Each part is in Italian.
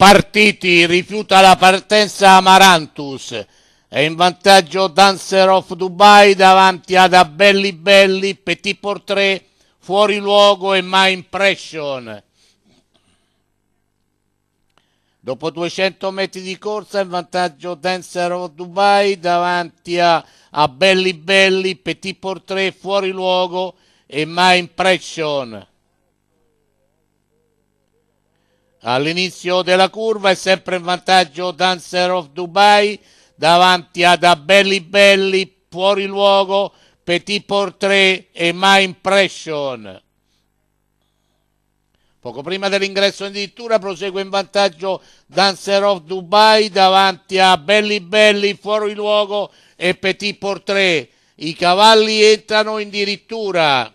Partiti rifiuta la partenza Amarantus. È in vantaggio Dancer of Dubai davanti ad Abelli Belli, Petit Portrait, Fuori Luogo e My Impression. Dopo 200 metri di corsa in vantaggio Dancer of Dubai davanti a, a Belli Belli, Petit Portrait, Fuori Luogo e My Impression. All'inizio della curva è sempre in vantaggio Dancer of Dubai davanti ad Abelli Belli, Fuori Luogo, Petit Portrait e My Impression. Poco prima dell'ingresso in dirittura prosegue in vantaggio Dancer of Dubai davanti a Belli Belli, Fuori Luogo e Petit Portrait. I cavalli entrano in dirittura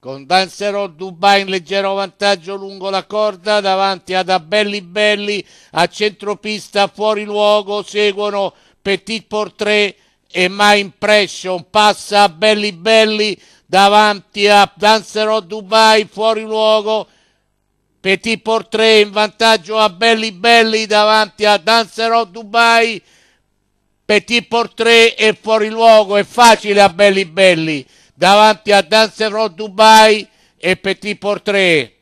con Condansero Dubai in leggero vantaggio lungo la corda davanti ad Abelli Belli a centropista fuori luogo seguono Petit Portrait e My Impression passa Abelli Belli davanti a Danzerò Dubai fuori luogo Petit Portrait in vantaggio a Belli Belli davanti a Danzerò Dubai Petit Portrait e fuori luogo è facile a Belli Belli davanti a Dancerol Dubai e Petit Portrait.